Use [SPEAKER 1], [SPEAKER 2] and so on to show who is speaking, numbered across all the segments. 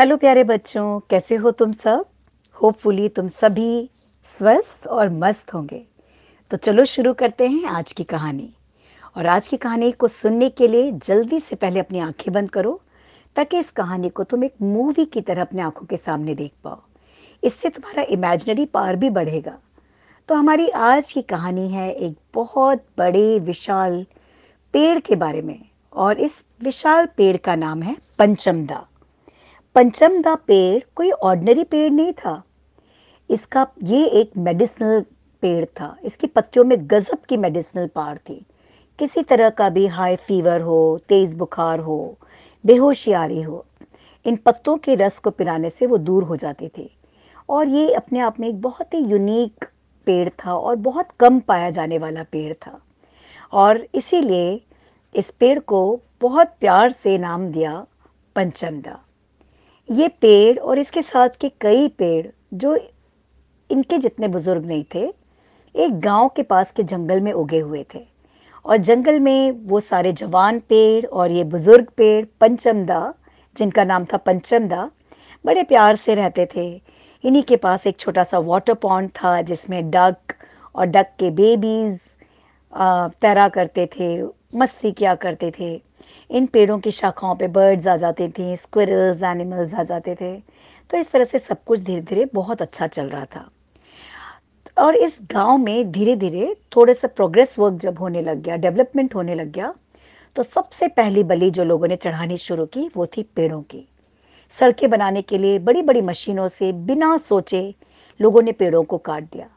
[SPEAKER 1] hello प्यारे बच्चों कैसे हो तुम सब होपफुली तुम सभी स्वस्थ और मस्त होंगे तो चलो शुरू करते हैं आज की कहानी और आज की कहानी को सुनने के लिए जल्दी से पहले अपनी आंखें बंद करो ताकि इस कहानी को तुम एक मूवी की तरह अपने आंखों के सामने देख पाओ इससे तुम्हारा इमेजनरी पावर भी बढ़ेगा तो हमारी आज की कहानी है एक बहुत बड़े विशाल पेड़ के बारे में और इस विशाल पेड़ का नाम है पंचमदा पंचम का पेड़ कोई ऑर्डनरी पेड़ नहीं था इसका ये एक मेडिसिनल पेड़ था इसकी पत्तियों में गज़ब की मेडिसिनल पार थी किसी तरह का भी हाई फीवर हो तेज़ बुखार हो बेहोशियारी हो इन पत्तों के रस को पिलाने से वो दूर हो जाते थे और ये अपने आप में एक बहुत ही यूनिक पेड़ था और बहुत कम पाया जाने वाला पेड़ था और इसीलिए इस पेड़ को बहुत प्यार से नाम दिया पंचमदा ये पेड़ और इसके साथ के कई पेड़ जो इनके जितने बुज़ुर्ग नहीं थे एक गांव के पास के जंगल में उगे हुए थे और जंगल में वो सारे जवान पेड़ और ये बुज़ुर्ग पेड़ पंचमदा जिनका नाम था पंचमदा बड़े प्यार से रहते थे इन्हीं के पास एक छोटा सा वाटर पॉन्ड था जिसमें डक और डक के बेबीज़ तैरा करते थे मस्ती किया करते थे इन पेड़ों की शाखाओं पे बर्ड्स आ जाते थे स्क्विरल्स एनिमल्स आ जाते थे तो इस तरह से सब कुछ धीरे धीरे बहुत अच्छा चल रहा था और इस गांव में धीरे धीरे थोड़े सा प्रोग्रेस वर्क जब होने लग गया डेवलपमेंट होने लग गया तो सबसे पहली बलि जो लोगों ने चढ़ानी शुरू की वो थी पेड़ों की सड़कें बनाने के लिए बड़ी बड़ी मशीनों से बिना सोचे लोगों ने पेड़ों को काट दिया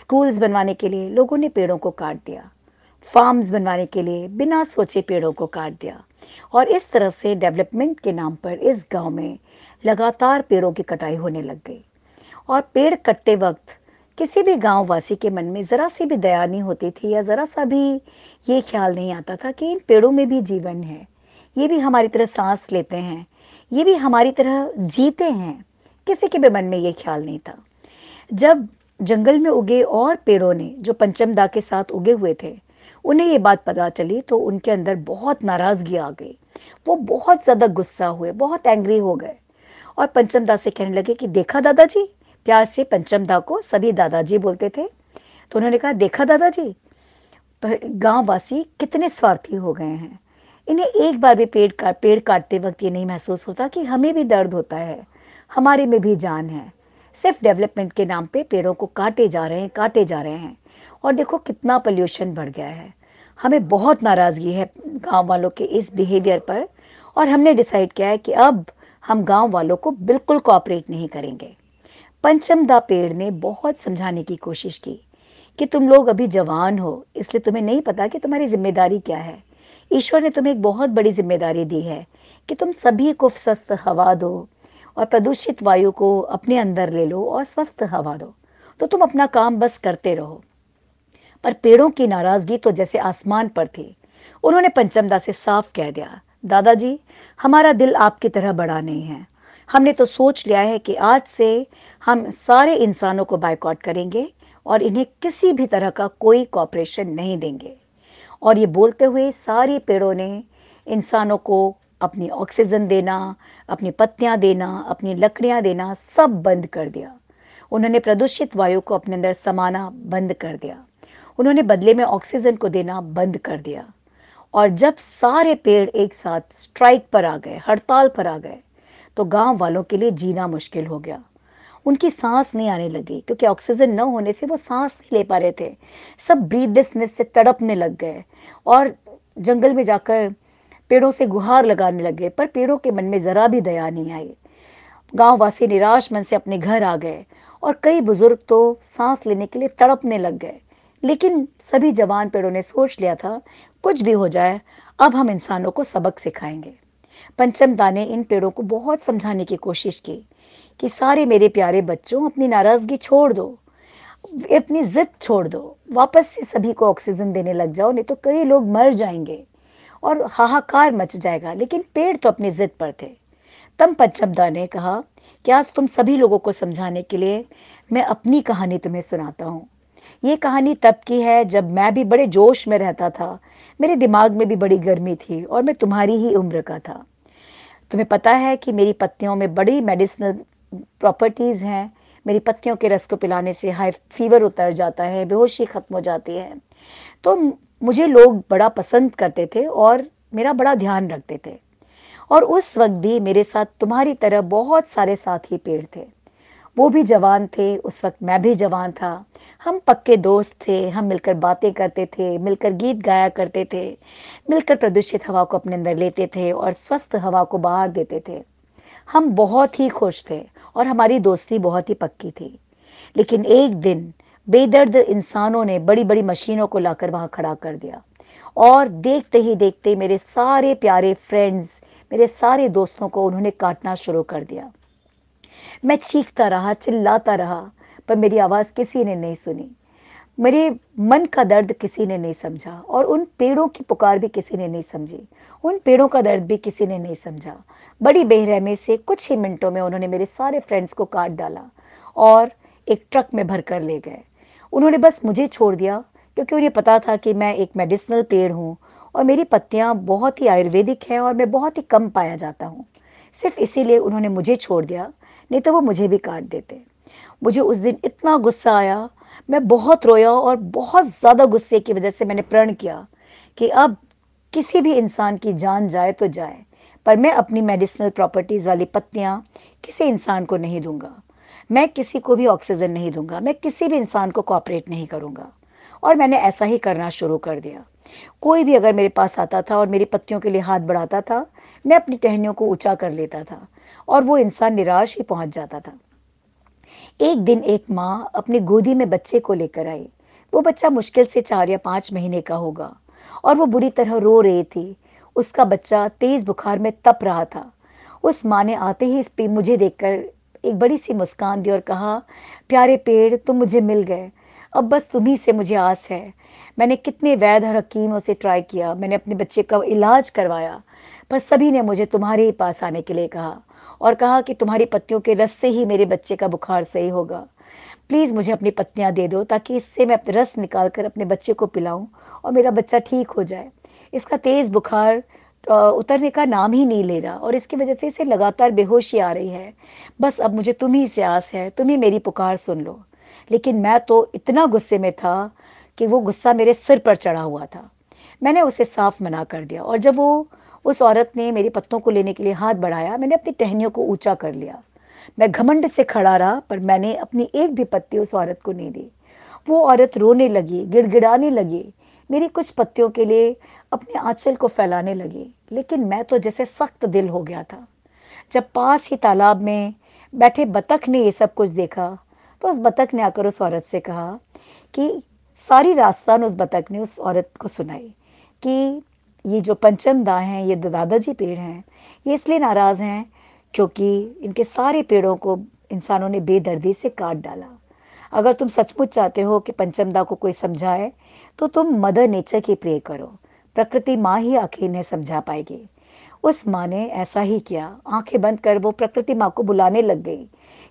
[SPEAKER 1] स्कूल्स बनवाने के लिए लोगों ने पेड़ों को काट दिया फार्म्स बनवाने के लिए बिना सोचे पेड़ों को काट दिया और इस तरह से डेवलपमेंट के नाम पर इस गांव में लगातार पेड़ों की कटाई होने लग गई और पेड़ कटते वक्त किसी भी गाँव वासी के मन में ज़रा सी भी दया नहीं होती थी या ज़रा सा भी ये ख्याल नहीं आता था कि इन पेड़ों में भी जीवन है ये भी हमारी तरह सांस लेते हैं ये भी हमारी तरह जीते हैं किसी के भी मन में ये ख्याल नहीं था जब जंगल में उगे और पेड़ों ने जो पंचमदा के साथ उगे हुए थे उन्हें ये बात पता चली तो उनके अंदर बहुत नाराज़गी आ गई वो बहुत ज़्यादा गुस्सा हुए बहुत एंग्री हो गए और दा से कहने लगे कि देखा दादाजी प्यार से पंचमदा को सभी दादाजी बोलते थे तो उन्होंने कहा देखा दादाजी गाँव वासी कितने स्वार्थी हो गए हैं इन्हें एक बार भी पेड़ का पेड़ काटते वक्त ये नहीं महसूस होता कि हमें भी दर्द होता है हमारे में भी जान है सिर्फ डेवलपमेंट के नाम पे पेड़ों को काटे जा रहे हैं काटे जा रहे हैं और देखो कितना पोल्यूशन बढ़ गया है हमें बहुत नाराज़गी है गांव वालों के इस बिहेवियर पर और हमने डिसाइड किया है कि अब हम गांव वालों को बिल्कुल कोऑपरेट नहीं करेंगे दा पेड़ ने बहुत समझाने की कोशिश की कि तुम लोग अभी जवान हो इसलिए तुम्हें नहीं पता कि तुम्हारी जिम्मेदारी क्या है ईश्वर ने तुम्हें एक बहुत बड़ी जिम्मेदारी दी है कि तुम सभी को स्वस्थ हवा दो और प्रदूषित वायु को अपने अंदर ले लो और स्वस्थ हवा दो तो तुम अपना काम बस करते रहो पर पेड़ों की नाराजगी तो जैसे आसमान पर थी उन्होंने पंचमदा से साफ कह दिया दादाजी हमारा दिल आपकी तरह बड़ा नहीं है हमने तो सोच लिया है कि आज से हम सारे इंसानों को बायकॉट करेंगे और इन्हें किसी भी तरह का कोई कॉपरेशन नहीं देंगे और ये बोलते हुए सारे पेड़ों ने इंसानों को अपनी ऑक्सीजन देना अपनी पत्तियां देना अपनी लकड़ियां देना सब बंद कर दिया उन्होंने प्रदूषित वायु को अपने अंदर समाना बंद कर दिया उन्होंने बदले में ऑक्सीजन को देना बंद कर दिया और जब सारे पेड़ एक साथ स्ट्राइक पर आ गए हड़ताल पर आ गए तो गांव वालों के लिए जीना मुश्किल हो गया उनकी सांस नहीं आने लगी क्योंकि ऑक्सीजन न होने से वो सांस नहीं ले पा रहे थे सब ब्रीदलेसनेस से तड़पने लग गए और जंगल में जाकर पेड़ों से गुहार लगाने लगे पर पेड़ों के मन में ज़रा भी दया नहीं आई गाँव वासी निराश मन से अपने घर आ गए और कई बुजुर्ग तो सांस लेने के लिए तड़पने लग गए लेकिन सभी जवान पेड़ों ने सोच लिया था कुछ भी हो जाए अब हम इंसानों को सबक सिखाएंगे पंचमदा ने इन पेड़ों को बहुत समझाने की कोशिश की कि सारे मेरे प्यारे बच्चों अपनी नाराज़गी छोड़ दो अपनी जिद छोड़ दो वापस से सभी को ऑक्सीजन देने लग जाओ नहीं तो कई लोग मर जाएंगे और हाहाकार मच जाएगा लेकिन पेड़ तो अपनी जिद पर थे तम पंचमदा ने कहा कि आज तुम सभी लोगों को समझाने के लिए मैं अपनी कहानी तुम्हें सुनाता हूँ ये कहानी तब की है जब मैं भी बड़े जोश में रहता था मेरे दिमाग में भी बड़ी गर्मी थी और मैं तुम्हारी ही उम्र का था तुम्हें पता है कि मेरी पत्तियों में बड़ी मेडिसिनल प्रॉपर्टीज़ हैं मेरी पत्तियों के रस को पिलाने से हाई फीवर उतर जाता है बेहोशी ख़त्म हो जाती है तो मुझे लोग बड़ा पसंद करते थे और मेरा बड़ा ध्यान रखते थे और उस वक्त भी मेरे साथ तुम्हारी तरह बहुत सारे साथी पेड़ थे वो भी जवान थे उस वक्त मैं भी जवान था हम पक्के दोस्त थे हम मिलकर बातें करते थे मिलकर गीत गाया करते थे मिलकर प्रदूषित हवा को अपने अंदर लेते थे और स्वस्थ हवा को बाहर देते थे हम बहुत ही खुश थे और हमारी दोस्ती बहुत ही पक्की थी लेकिन एक दिन बेदर्द इंसानों ने बड़ी बड़ी मशीनों को लाकर वहाँ खड़ा कर दिया और देखते ही देखते मेरे सारे प्यारे फ्रेंड्स मेरे सारे दोस्तों को उन्होंने काटना शुरू कर दिया मैं चीखता रहा चिल्लाता रहा पर मेरी आवाज़ किसी ने नहीं सुनी मेरे मन का दर्द किसी ने नहीं समझा और उन पेड़ों की पुकार भी किसी ने नहीं समझी उन पेड़ों का दर्द भी किसी ने नहीं समझा बड़ी बेरहमी से कुछ ही मिनटों में उन्होंने मेरे सारे फ्रेंड्स को काट डाला और एक ट्रक में भर कर ले गए उन्होंने बस मुझे छोड़ दिया क्योंकि उन्हें पता था कि मैं एक मेडिसिनल पेड़ हूँ और मेरी पत्तियाँ बहुत ही आयुर्वेदिक हैं और मैं बहुत ही कम पाया जाता हूँ सिर्फ इसीलिए उन्होंने मुझे छोड़ दिया नहीं तो वो मुझे भी काट देते मुझे उस दिन इतना गुस्सा आया मैं बहुत रोया और बहुत ज़्यादा गुस्से की वजह से मैंने प्रण किया कि अब किसी भी इंसान की जान जाए तो जाए पर मैं अपनी मेडिसिनल प्रॉपर्टीज़ वाली पत्तियाँ किसी इंसान को नहीं दूंगा मैं किसी को भी ऑक्सीजन नहीं दूंगा मैं किसी भी इंसान को कॉपरेट नहीं करूंगा और मैंने ऐसा ही करना शुरू कर दिया कोई भी अगर मेरे पास आता था और मेरी पत्तियों के लिए हाथ बढ़ाता था मैं अपनी टहनियों को ऊंचा कर लेता था और वो इंसान निराश ही पहुंच जाता था एक दिन एक माँ अपनी गोदी में बच्चे को लेकर आई वो बच्चा मुश्किल से चार या पाँच महीने का होगा और वो बुरी तरह रो रही थी उसका बच्चा तेज बुखार में तप रहा था उस माँ ने आते ही इस पे मुझे देखकर एक बड़ी सी मुस्कान दी और कहा प्यारे पेड़ तुम मुझे मिल गए अब बस तुम्ही से मुझे आस है मैंने कितने वैध और हकीमों से ट्राई किया मैंने अपने बच्चे का इलाज करवाया पर सभी ने मुझे तुम्हारे ही पास आने के लिए कहा और कहा कि तुम्हारी पत्तियों के रस से ही मेरे बच्चे का बुखार सही होगा प्लीज़ मुझे अपनी पत्तियाँ दे दो ताकि इससे मैं अपने रस निकाल कर अपने बच्चे को पिलाऊँ और मेरा बच्चा ठीक हो जाए इसका तेज़ बुखार उतरने का नाम ही नहीं ले रहा और इसकी वजह से इसे लगातार बेहोशी आ रही है बस अब मुझे तुम ही से आस है तुम ही मेरी पुकार सुन लो लेकिन मैं तो इतना गुस्से में था कि वो गुस्सा मेरे सिर पर चढ़ा हुआ था मैंने उसे साफ मना कर दिया और जब वो उस औरत ने मेरे पत्तों को लेने के लिए हाथ बढ़ाया मैंने अपनी टहनियों को ऊंचा कर लिया मैं घमंड से खड़ा रहा पर मैंने अपनी एक भी पत्ती उस औरत को नहीं दी वो औरत रोने लगी गिड़गिड़ाने लगी मेरी कुछ पत्तियों के लिए अपने आंचल को फैलाने लगी लेकिन मैं तो जैसे सख्त दिल हो गया था जब पास ही तालाब में बैठे बतख ने ये सब कुछ देखा तो उस बतख ने आकर उस औरत से कहा कि सारी रास्ता उस बतख ने उस औरत को सुनाई कि ये जो पंचम दा हैं ये दादाजी पेड़ हैं ये इसलिए नाराज़ हैं क्योंकि इनके सारे पेड़ों को इंसानों ने बेदर्दी से काट डाला अगर तुम सचमुच चाहते हो कि पंचमदा को कोई समझाए तो तुम मदर नेचर की प्रे करो प्रकृति माँ ही आखिर इन्हें समझा पाएगी उस माँ ने ऐसा ही किया आंखें बंद कर वो प्रकृति माँ को बुलाने लग गई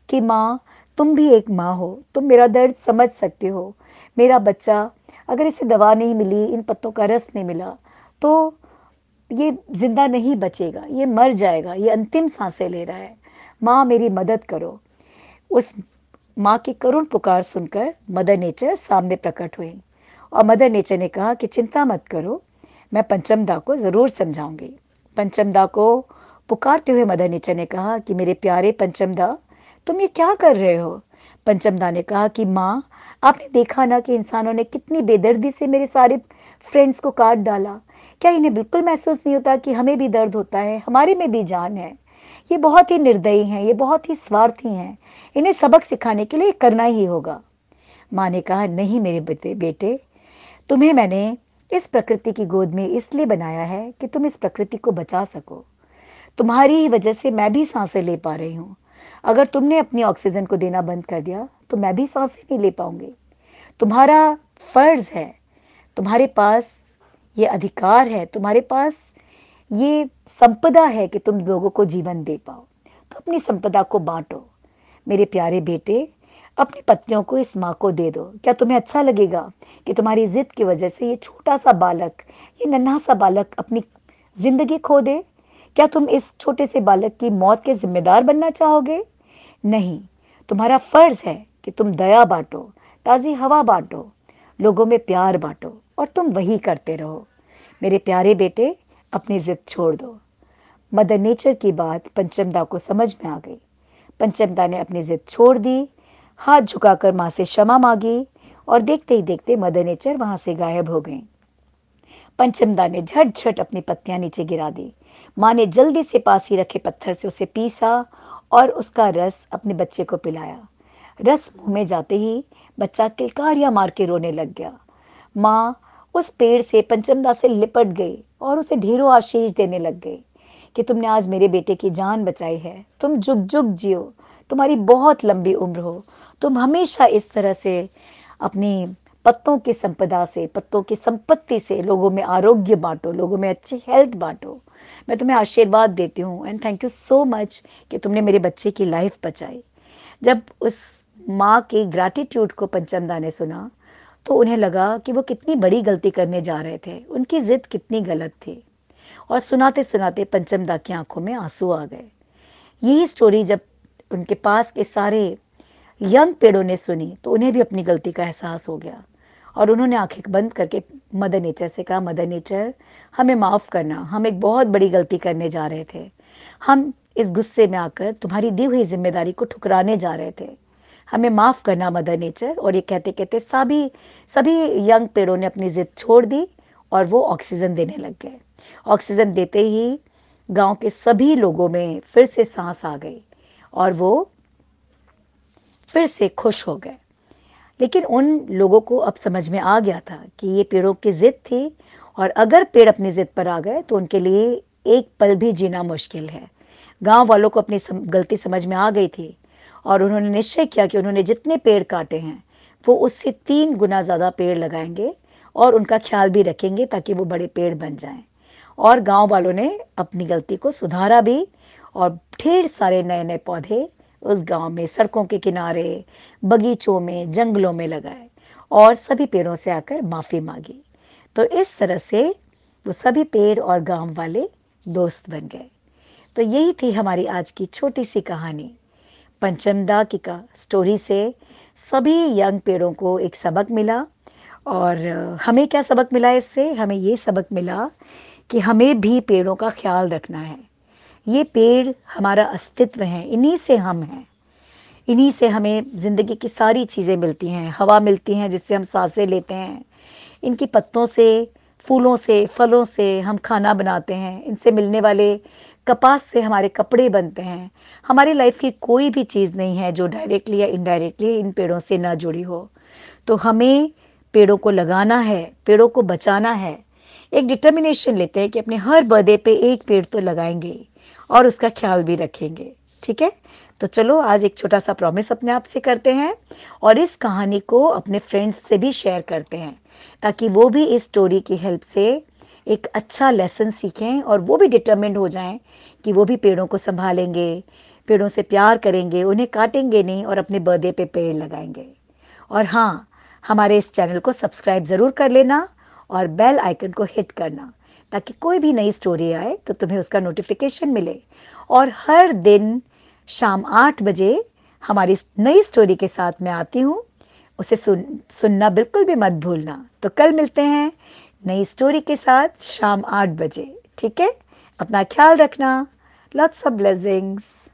[SPEAKER 1] कि माँ तुम भी एक माँ हो तुम मेरा दर्द समझ सकते हो मेरा बच्चा अगर इसे दवा नहीं मिली इन पत्तों का रस नहीं मिला तो ये ज़िंदा नहीं बचेगा ये मर जाएगा ये अंतिम सांसें ले रहा है माँ मेरी मदद करो उस माँ की करुण पुकार सुनकर मदर नेचर सामने प्रकट हुई और मदर नेचर ने कहा कि चिंता मत करो मैं पंचमदा को ज़रूर समझाऊंगी पंचमदा को पुकारते हुए मदर नेचर ने कहा कि मेरे प्यारे पंचमदा तुम ये क्या कर रहे हो पंचमदा ने कहा कि माँ आपने देखा ना कि इंसानों ने कितनी बेदर्दी से मेरे सारे फ्रेंड्स को काट डाला क्या इन्हें बिल्कुल महसूस नहीं होता कि हमें भी दर्द होता है हमारे में भी जान है ये बहुत ही निर्दयी हैं ये बहुत ही स्वार्थी हैं इन्हें सबक सिखाने के लिए करना ही होगा माँ ने कहा नहीं मेरे बेटे बेटे तुम्हें मैंने इस प्रकृति की गोद में इसलिए बनाया है कि तुम इस प्रकृति को बचा सको तुम्हारी ही वजह से मैं भी सांसें ले पा रही हूँ अगर तुमने अपनी ऑक्सीजन को देना बंद कर दिया तो मैं भी सांसें नहीं ले पाऊंगी तुम्हारा फ़र्ज़ है तुम्हारे पास ये अधिकार है तुम्हारे पास ये संपदा है कि तुम लोगों को जीवन दे पाओ तो अपनी संपदा को बांटो मेरे प्यारे बेटे अपनी पत्नियों को इस माँ को दे दो क्या तुम्हें अच्छा लगेगा कि तुम्हारी जिद की वजह से ये छोटा सा बालक ये नन्हा सा बालक अपनी जिंदगी खो दे क्या तुम इस छोटे से बालक की मौत के जिम्मेदार बनना चाहोगे नहीं तुम्हारा फर्ज है कि तुम दया बांटो ताज़ी हवा बांटो लोगों में प्यार बांटो और तुम वही करते रहो मेरे प्यारे बेटे अपनी जिद छोड़ दो मदर नेचर की बात पंचमदा को समझ में आ गई पंचमदा ने अपनी जिद छोड़ दी हाथ झुकाकर माँ से क्षमा मांगी और देखते ही देखते मदर नेचर वहाँ से गायब हो गई पंचमदा ने झट झट अपनी पत्तियां नीचे गिरा दी माँ ने जल्दी से पास ही रखे पत्थर से उसे पीसा और उसका रस अपने बच्चे को पिलाया रस मुंह में जाते ही बच्चा किलकारियाँ मार के रोने लग गया माँ उस पेड़ से पंचमदास से लिपट गए और उसे ढेरों आशीष देने लग गए कि तुमने आज मेरे बेटे की जान बचाई है तुम जुग जुग जियो तुम्हारी बहुत लंबी उम्र हो तुम हमेशा इस तरह से अपनी पत्तों की संपदा से पत्तों की संपत्ति से लोगों में आरोग्य बांटो लोगों में अच्छी हेल्थ बांटो मैं तुम्हें आशीर्वाद देती हूँ and thank you so much कि तुमने मेरे बच्चे की लाइफ बचाई जब उस माँ के ग्रैटिट्यूड को पंचमदा ने सुना तो उन्हें लगा कि वो कितनी बड़ी गलती करने जा रहे थे उनकी ज़िद कितनी गलत थी और सुनाते सुनाते पंचमदा की आंखों में आंसू आ गए यही स्टोरी जब उनके पास के सारे यंग पेड़ों ने सुनी तो उन्हें भी अपनी गलती का एहसास हो गया और उन्होंने आंखें बंद करके मदर नेचर से कहा मदर नेचर हमें माफ़ करना हम एक बहुत बड़ी गलती करने जा रहे थे हम इस गुस्से में आकर तुम्हारी दी हुई जिम्मेदारी को ठुकराने जा रहे थे हमें माफ़ करना मदर नेचर और ये कहते कहते सभी सभी यंग पेड़ों ने अपनी ज़िद छोड़ दी और वो ऑक्सीजन देने लग गए ऑक्सीजन देते ही गांव के सभी लोगों में फिर से सांस आ गई और वो फिर से खुश हो गए लेकिन उन लोगों को अब समझ में आ गया था कि ये पेड़ों की ज़िद थी और अगर पेड़ अपनी ज़िद पर आ गए तो उनके लिए एक पल भी जीना मुश्किल है गांव वालों को अपनी सम, गलती समझ में आ गई थी और उन्होंने निश्चय किया कि उन्होंने जितने पेड़ काटे हैं वो उससे तीन गुना ज़्यादा पेड़ लगाएंगे और उनका ख्याल भी रखेंगे ताकि वो बड़े पेड़ बन जाएं और गांव वालों ने अपनी गलती को सुधारा भी और ढेर सारे नए नए पौधे उस गांव में सड़कों के किनारे बगीचों में जंगलों में लगाए और सभी पेड़ों से आकर माफ़ी मांगी तो इस तरह से वो सभी पेड़ और गांव वाले दोस्त बन गए तो यही थी हमारी आज की छोटी सी कहानी पंचमदा की का स्टोरी से सभी यंग पेड़ों को एक सबक मिला और हमें क्या सबक मिला इससे हमें ये सबक मिला कि हमें भी पेड़ों का ख्याल रखना है ये पेड़ हमारा अस्तित्व है इन्हीं से हम हैं इन्हीं से हमें ज़िंदगी की सारी चीज़ें मिलती हैं हवा मिलती हैं जिससे हम सांसें लेते हैं इनकी पत्तों से फूलों से फलों से हम खाना बनाते हैं इनसे मिलने वाले कपास से हमारे कपड़े बनते हैं हमारी लाइफ की कोई भी चीज़ नहीं है जो डायरेक्टली या इनडायरेक्टली इन पेड़ों से ना जुड़ी हो तो हमें पेड़ों को लगाना है पेड़ों को बचाना है एक डिटर्मिनेशन लेते हैं कि अपने हर बर्थडे पे एक पेड़ तो लगाएंगे और उसका ख्याल भी रखेंगे ठीक है तो चलो आज एक छोटा सा प्रॉमिस अपने आप से करते हैं और इस कहानी को अपने फ्रेंड्स से भी शेयर करते हैं ताकि वो भी इस स्टोरी की हेल्प से एक अच्छा लेसन सीखें और वो भी डिटर्मेंड हो जाएं कि वो भी पेड़ों को संभालेंगे पेड़ों से प्यार करेंगे उन्हें काटेंगे नहीं और अपने बर्थडे पे पेड़ लगाएंगे और हाँ हमारे इस चैनल को सब्सक्राइब ज़रूर कर लेना और बेल आइकन को हिट करना ताकि कोई भी नई स्टोरी आए तो तुम्हें उसका नोटिफिकेशन मिले और हर दिन शाम आठ बजे हमारी नई स्टोरी के साथ मैं आती हूँ उसे सुन सुनना बिल्कुल भी मत भूलना तो कल मिलते हैं नई स्टोरी के साथ शाम आठ बजे ठीक है अपना ख्याल रखना लॉट्स ऑफ ब्लेसिंग्स